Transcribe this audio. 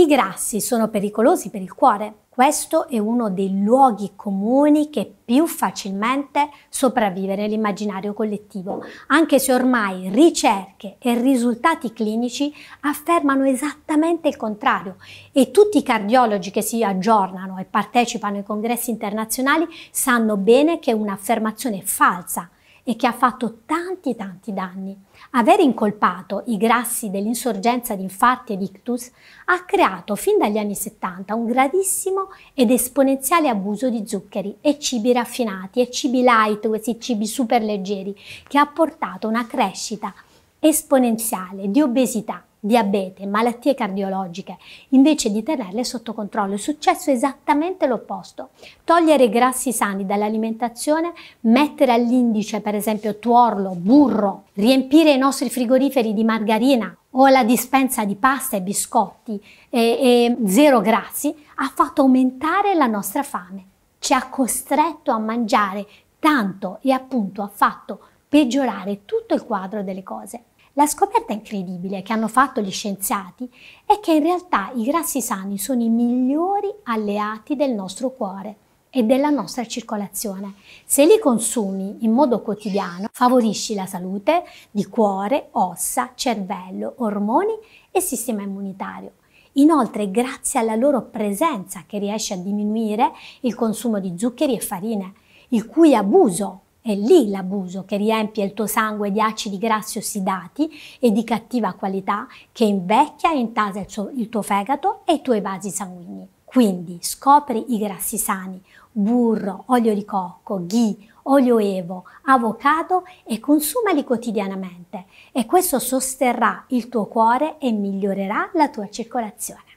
I grassi sono pericolosi per il cuore. Questo è uno dei luoghi comuni che più facilmente sopravvive nell'immaginario collettivo, anche se ormai ricerche e risultati clinici affermano esattamente il contrario e tutti i cardiologi che si aggiornano e partecipano ai congressi internazionali sanno bene che è un'affermazione falsa e che ha fatto tanti tanti danni. Aver incolpato i grassi dell'insorgenza di infarti ed ictus ha creato fin dagli anni 70 un gravissimo ed esponenziale abuso di zuccheri e cibi raffinati e cibi light, questi cibi super leggeri, che ha portato a una crescita esponenziale di obesità diabete, malattie cardiologiche, invece di tenerle sotto controllo. È successo esattamente l'opposto. Togliere i grassi sani dall'alimentazione, mettere all'indice per esempio tuorlo, burro, riempire i nostri frigoriferi di margarina o la dispensa di pasta e biscotti e, e zero grassi, ha fatto aumentare la nostra fame. Ci ha costretto a mangiare tanto e appunto ha fatto peggiorare tutto il quadro delle cose. La scoperta incredibile che hanno fatto gli scienziati è che in realtà i grassi sani sono i migliori alleati del nostro cuore e della nostra circolazione. Se li consumi in modo quotidiano, favorisci la salute di cuore, ossa, cervello, ormoni e sistema immunitario. Inoltre, grazie alla loro presenza che riesce a diminuire il consumo di zuccheri e farine, il cui abuso è lì l'abuso che riempie il tuo sangue di acidi grassi ossidati e di cattiva qualità che invecchia e intasa il, suo, il tuo fegato e i tuoi vasi sanguigni. Quindi scopri i grassi sani, burro, olio di cocco, ghee, olio evo, avocado e consumali quotidianamente e questo sosterrà il tuo cuore e migliorerà la tua circolazione.